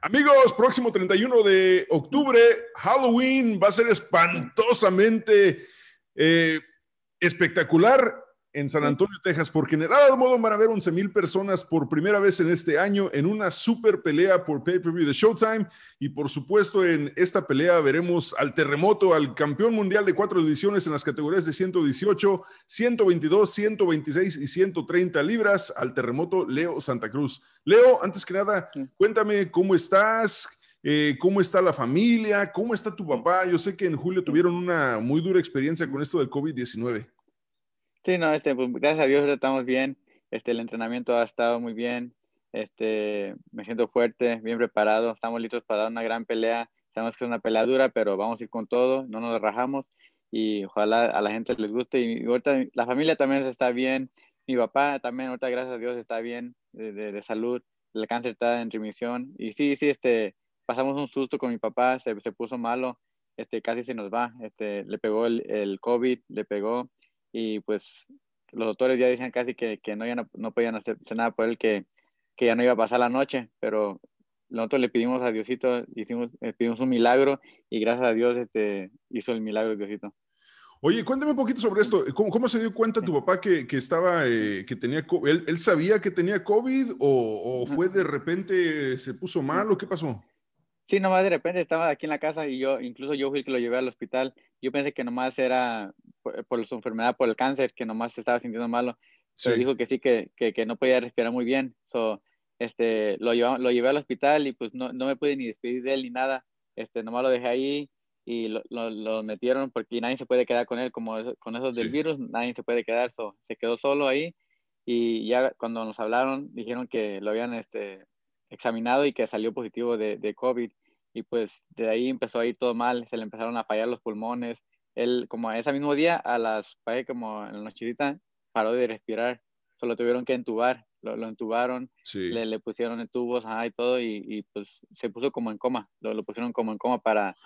Amigos, próximo 31 de octubre, Halloween va a ser espantosamente eh, espectacular en San Antonio, Texas, por General modo van a ver 11 mil personas por primera vez en este año en una super pelea por pay-per-view de Showtime. Y por supuesto, en esta pelea veremos al terremoto, al campeón mundial de cuatro ediciones en las categorías de 118, 122, 126 y 130 libras, al terremoto Leo Santa Cruz. Leo, antes que nada, cuéntame cómo estás. Eh, cómo está la familia, cómo está tu papá. Yo sé que en julio tuvieron una muy dura experiencia con esto del COVID-19. Sí, no, este, pues, gracias a Dios estamos bien. Este, el entrenamiento ha estado muy bien. Este, me siento fuerte, bien preparado. Estamos listos para dar una gran pelea. Sabemos que es una pelea dura, pero vamos a ir con todo. No nos rajamos y ojalá a la gente les guste. Y ahorita la familia también está bien. Mi papá también, ahorita gracias a Dios está bien de, salud. El cáncer está en remisión. Y sí, sí, este, pasamos un susto con mi papá. Se, puso malo. Este, casi se nos va. Este, le pegó el, el COVID, le pegó y pues los doctores ya decían casi que, que no, ya no, podían hacer, nada por él, que, que, ya no iba a pasar la noche, pero nosotros le pedimos a Diosito, hicimos, le pedimos un milagro y gracias a Dios este, hizo el milagro Diosito. Oye, cuéntame un poquito sobre esto. ¿Cómo, cómo se dio cuenta tu papá que, que estaba, eh, que tenía COVID? ¿Él, ¿Él, sabía que tenía COVID o, o, fue de repente, se puso mal o qué pasó? Sí, nomás de repente estaba aquí en la casa y yo, incluso yo fui el que lo llevé al hospital. Yo pensé que nomás era eh, por, su enfermedad, por el cáncer, que nomás se estaba sintiendo malo. Pero dijo que sí, que, que, no podía respirar muy bien. este, lo, lo llevé al hospital y pues no, no, me pude ni despedir de él ni nada. Este, nomás lo dejé ahí y lo, lo, lo metieron porque nadie se puede quedar con él, como con esos del virus, nadie se puede quedar. se quedó solo ahí y ya cuando nos hablaron dijeron que lo habían este, examinado y que salió positivo de, de COVID. Y pues de ahí empezó a ir todo mal, se le empezaron a fallar los pulmones, él como a ese mismo día, a las, como en la nochecita, paró de respirar, solo tuvieron que entubar, lo, entubaron, le, pusieron pusieron tubos y todo, y, pues se puso como en coma, lo, pusieron como en coma para,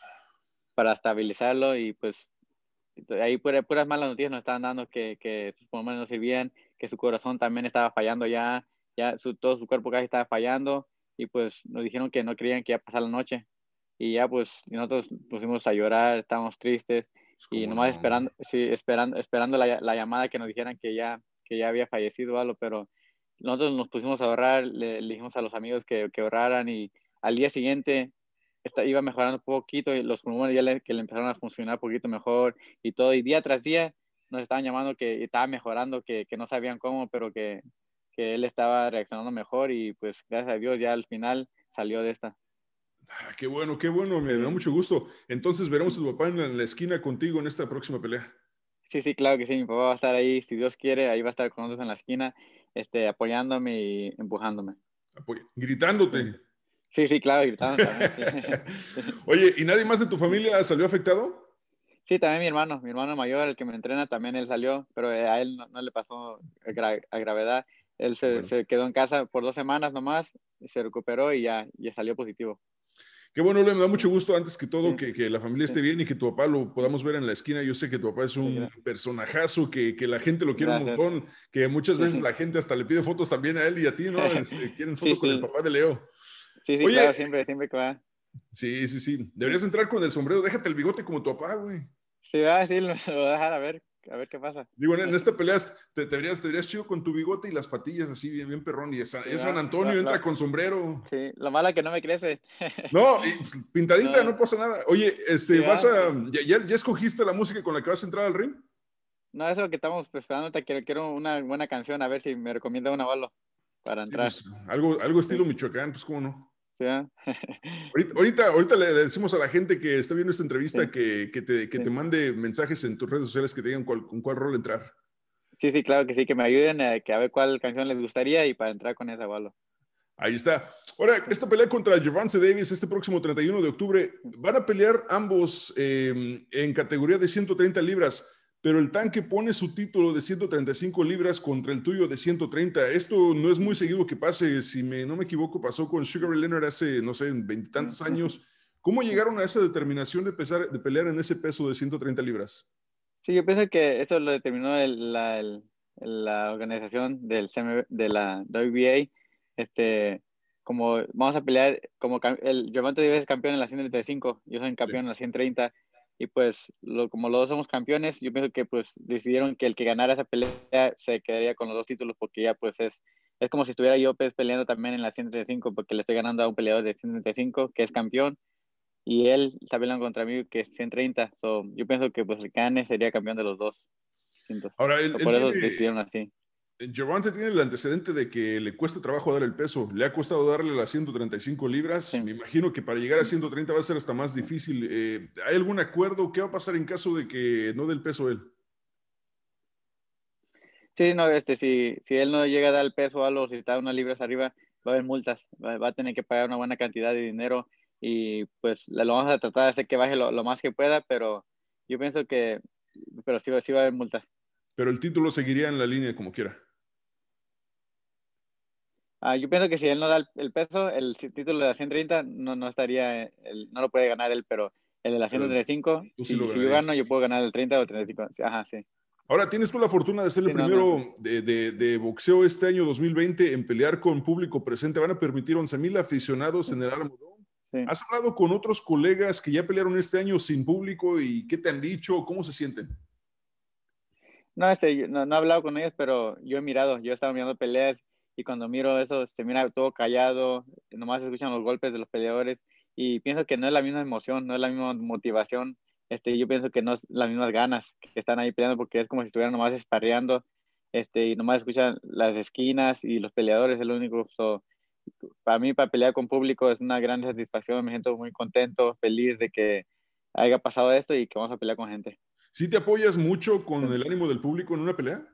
para estabilizarlo y pues ahí puras, puras malas noticias nos estaban dando que, que sus pulmones no sirvían, que su corazón también estaba fallando ya, ya su, todo su cuerpo casi estaba fallando y pues nos dijeron que no creían que iba a pasar la noche y ya pues nosotros pusimos a llorar, estábamos tristes y nomás esperando, sí, esperando, esperando la, llamada que nos dijeran que ya, que ya había fallecido algo, pero nosotros nos pusimos a ahorrar, le, dijimos a los amigos que, que, ahorraran y al día siguiente iba mejorando un poquito y los pulmones ya le, que le empezaron a funcionar un poquito mejor y todo, y día tras día nos estaban llamando que estaba mejorando, que, que no sabían cómo, pero que, que él estaba reaccionando mejor y pues gracias a Dios ya al final salió de esta. Ah, qué bueno, qué bueno, me da mucho gusto. Entonces veremos a tu papá en la esquina contigo en esta próxima pelea. Sí, sí, claro que sí, mi papá va a estar ahí, si Dios quiere, ahí va a estar con nosotros en la esquina, este, apoyándome y empujándome. gritándote. Sí, sí, claro, gritándote Oye, ¿y nadie más de tu familia salió afectado? Sí, también mi hermano, mi hermano mayor, el que me entrena, también él salió, pero eh, a él no, le pasó a gravedad. Él se, quedó en casa por dos semanas nomás, se recuperó y ya, ya salió positivo. Qué bueno, le me da mucho gusto antes que todo que, la familia esté bien y que tu papá lo podamos ver en la esquina. Yo sé que tu papá es un personajazo, que, la gente lo quiere un montón, que muchas veces la gente hasta le pide fotos también a él y a ti, ¿no? Este, quieren fotos con el papá de Leo. Sí, sí, claro, siempre, siempre que va. Sí, sí, sí. Deberías entrar con el sombrero, déjate el bigote como tu papá, güey. Sí, va, sí, decir, lo voy a dejar a ver a ver qué pasa. Digo, en, esta pelea te, te, verías, chido con tu bigote y las patillas así, bien, bien perrón. Y es San ah, Antonio, entra con sombrero. Sí, lo mala que no me crece. No, pues, pintadita, no. pasa nada. Oye, este, vas ah, a, ya, escogiste la música con la que vas a entrar al ring? No, eso es lo que estamos esperando. Te quiero, una buena canción, a ver si me recomienda una bala para entrar. Pues, algo, algo estilo Michoacán, pues cómo no. Ahorita, ahorita, le decimos a la gente que está viendo esta entrevista que, te, mande mensajes en tus redes sociales que te digan con cuál rol entrar. Sí, sí, claro que sí, que me ayuden a, eh, que a ver cuál canción les gustaría y para entrar con esa gualo. Ahí está. Ahora, esta pelea contra Gervance Davis este próximo 31 de octubre, van a pelear ambos em, en categoría de 130 libras pero el tanque pone su título de 135 libras contra el tuyo de 130. Esto no es muy seguido que pase, si me, no me equivoco, pasó con Sugar Leonard hace, no sé, veintitantos años. ¿Cómo llegaron a esa determinación de, pesar, de pelear en ese peso de 130 libras? Sí, yo pienso que eso lo determinó la, la, organización del de la WBA. Este, como vamos a pelear, como el Giovanni Díaz es campeón en la 135, yo soy campeón en la 130 y pues lo, como los dos somos campeones, yo pienso que pues decidieron que el que ganara esa pelea se quedaría con los dos títulos porque ya pues es, es como si estuviera yo pues, peleando también en la 135 porque le estoy ganando a un peleador de 135 que es campeón y él está peleando contra mí que es 130, so, yo pienso que pues el que sería campeón de los dos. Ahora, por eso decidieron así. Gervonta tiene el antecedente de que le cuesta trabajo dar el peso. Le ha costado darle las 135 libras. Me imagino que para llegar a 130 va a ser hasta más difícil. Eh, ¿Hay algún acuerdo? ¿Qué va a pasar en caso de que no dé el peso él? Sí, no, este, si, si él no llega a dar el peso a los si está unas libras arriba, va a haber multas. Va, a tener que pagar una buena cantidad de dinero y pues lo vamos a tratar de hacer que baje lo, más que pueda, pero yo pienso que, pero sí, sí va a haber multas. Pero el título seguiría en la línea como quiera. Ah, yo pienso que si él no da el, peso, el título de la 130 no, no estaría, el, no lo puede ganar él, pero el de la 135, si, yo gano, yo puedo ganar el 30 o 35. Ahora, tienes tú la fortuna de ser el primero De, boxeo este año 2020 en pelear con público presente. Van a permitir 11.000 aficionados en el Alamodón, ¿Has hablado con otros colegas que ya pelearon este año sin público y qué te han dicho? ¿Cómo se sienten? No, este, no, no he hablado con ellos, pero yo he mirado, yo he estado mirando peleas y cuando miro eso se este, mira todo callado, nomás escuchan los golpes de los peleadores y pienso que no es la misma emoción, no es la misma motivación, este, yo pienso que no es las mismas ganas que están ahí peleando porque es como si estuvieran nomás esparreando este, y nomás escuchan las esquinas y los peleadores, El único. para mí, para pelear con público es una gran satisfacción, me siento muy contento, feliz de que haya pasado esto y que vamos a pelear con gente. ¿Sí te apoyas mucho con el ánimo del público en una pelea?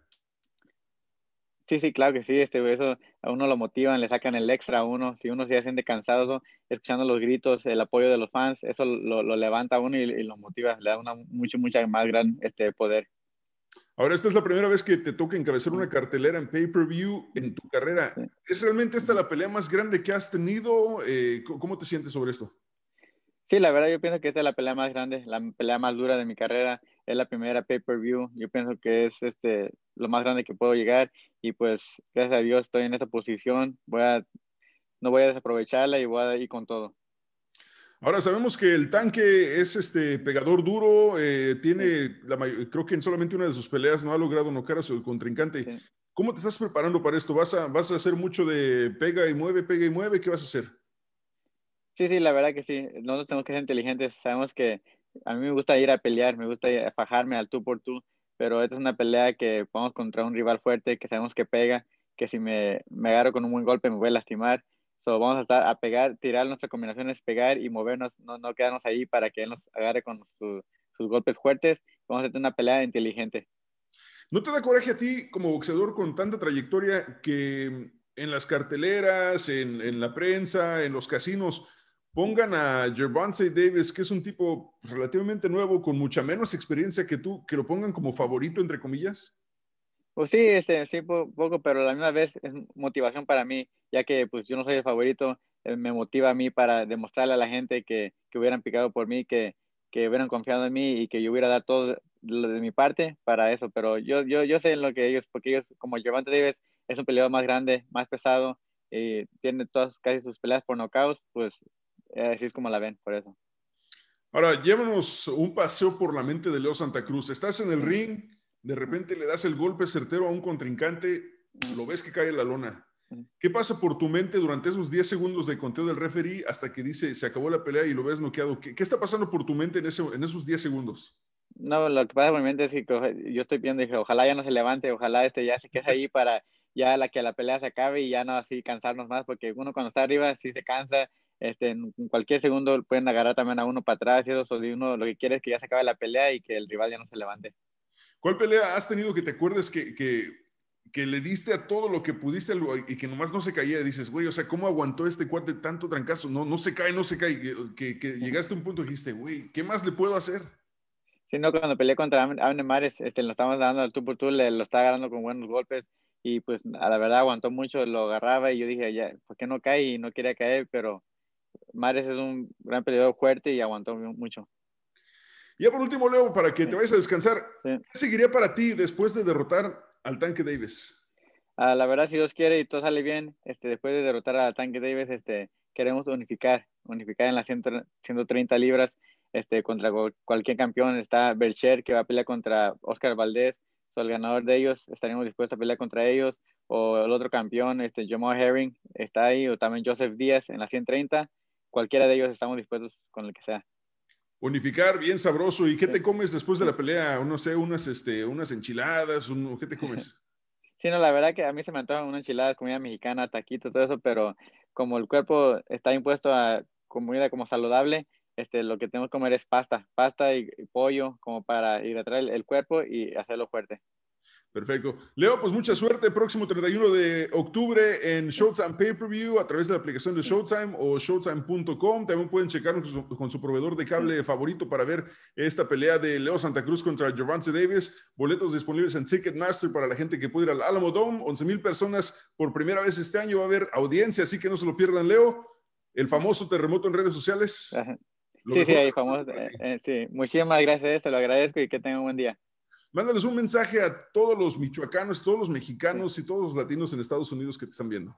Sí, sí, claro que sí, este, eso a uno lo motivan, le sacan el extra a uno, si uno se siente cansado escuchando los gritos, el apoyo de los fans, eso lo, levanta a uno y, lo motiva, le da una mucho, mucha más gran este, poder. Ahora, esta es la primera vez que te toca encabezar una cartelera en pay-per-view en tu carrera. ¿Es realmente esta la pelea más grande que has tenido? Eh, ¿Cómo te sientes sobre esto? Sí, la verdad yo pienso que esta es la pelea más grande, la pelea más dura de mi carrera es la primera pay-per-view. Yo pienso que es este, lo más grande que puedo llegar y pues gracias a Dios estoy en esta posición. Voy a, no voy a desaprovecharla y voy a ir con todo. Ahora sabemos que el tanque es este pegador duro, eh, tiene la creo que en solamente una de sus peleas no ha logrado nocar a su contrincante. ¿Cómo te estás preparando para esto? ¿Vas a, ¿Vas a hacer mucho de pega y mueve, pega y mueve? ¿Qué vas a hacer? Sí, sí, la verdad que sí. Nosotros tenemos que ser inteligentes. Sabemos que a mí me gusta ir a pelear, me gusta fajarme al tú por tú, pero esta es una pelea que vamos contra un rival fuerte que sabemos que pega, que si me, agarro con un buen golpe me voy a lastimar. solo vamos a estar a pegar, tirar nuestras combinaciones, pegar y movernos, no, no quedarnos ahí para que él nos agarre con sus golpes fuertes. Vamos a tener una pelea inteligente. ¿No te da coraje a ti como boxeador con tanta trayectoria que en las carteleras, en, en la prensa, en los casinos, pongan a Gervonta Davis, que es un tipo relativamente nuevo, con mucha menos experiencia que tú, que lo pongan como favorito, entre comillas? Pues sí, este, sí, poco, pero a la misma vez es motivación para mí, ya que pues yo no soy el favorito, eh, me motiva a mí para demostrarle a la gente que, que hubieran picado por mí, que, que hubieran confiado en mí y que yo hubiera dado todo lo de mi parte para eso, pero yo, yo, yo sé en lo que ellos, porque ellos, como Gervonta Davis, es un peleador más grande, más pesado, eh, tiene todas casi sus peleas por nocaut, pues eh, así es como la ven, por eso. Ahora, llévanos un paseo por la mente de Leo Santa Cruz. Estás en el ring, de repente le das el golpe certero a un contrincante, mm. lo ves que cae en la lona. Mm. ¿Qué pasa por tu mente durante esos 10 segundos de conteo del referee hasta que dice se acabó la pelea y lo ves noqueado? ¿Qué, está pasando por tu mente en, esos 10 segundos? No, lo que pasa por mi mente es que yo estoy viendo, dije, ojalá ya no se levante, ojalá este ya se quede ahí para ya la que la pelea se acabe y ya no así cansarnos más, porque uno cuando está arriba sí se cansa este, en cualquier segundo pueden agarrar también a uno para atrás y eso, de uno lo que quiere es que ya se acabe la pelea y que el rival ya no se levante. ¿Cuál pelea has tenido que te acuerdes que, que, que le diste a todo lo que pudiste y que nomás no se caía? dices, güey, o sea, ¿cómo aguantó este cuate tanto trancazo? No, no se cae, no se cae. Que, llegaste a un punto y dijiste, güey, ¿qué más le puedo hacer? Sí, no, cuando peleé contra Abner Mares, este, lo estábamos dando al tú por tú, le, lo estaba agarrando con buenos golpes y pues a la verdad aguantó mucho, lo agarraba y yo dije, ya, ¿por qué no cae? Y no quería caer, pero Mares es un gran peleador fuerte y aguantó mucho. Ya por último, Leo, para que te vayas a descansar, ¿qué seguiría para ti después de derrotar al tanque Davis? Ah, la verdad, si Dios quiere y todo sale bien, este, después de derrotar al tanque Davis, este, queremos unificar, unificar en las 130 libras este, contra cualquier campeón. Está Belcher, que va a pelear contra Oscar Valdés, el ganador de ellos, estaremos dispuestos a pelear contra ellos, o el otro campeón, este, Jamal Herring, está ahí, o también Joseph Díaz en las 130 cualquiera de ellos estamos dispuestos con el que sea. Unificar, bien sabroso. ¿Y qué te comes después de la pelea? No sé, unas, este, unas enchiladas, ¿qué te comes? Sí, no, la verdad que a mí se me antojan unas enchiladas, comida mexicana, taquito, todo eso, pero como el cuerpo está impuesto a comida como saludable, este, lo que tenemos que comer es pasta, pasta y, pollo, como para hidratar el cuerpo y hacerlo fuerte. Perfecto. Leo, pues mucha suerte. Próximo 31 de octubre en Showtime Pay Per View a través de la aplicación de Showtime o showtime.com. También pueden checar con su, proveedor de cable favorito para ver esta pelea de Leo Santa Cruz contra Gervonta Davis. Boletos disponibles en Ticketmaster para la gente que puede ir al Alamo Dome. 11,000 personas por primera vez este año. Va a haber audiencia, así que no se lo pierdan, Leo. El famoso terremoto en redes sociales. Sí, sí, ahí famoso. Eh, eh, sí, muchísimas gracias. Te lo agradezco y que tenga un buen día. Mándales un mensaje a todos los michoacanos, todos los mexicanos y todos los latinos en Estados Unidos que te están viendo.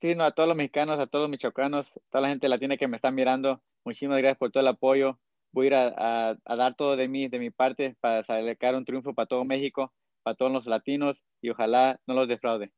Sí, no, a todos los mexicanos, a todos los michoacanos, a toda la gente latina que me está mirando, muchísimas gracias por todo el apoyo. Voy a ir a dar todo de mí, de mi parte, para sacar un triunfo para todo México, para todos los latinos y ojalá no los defraude.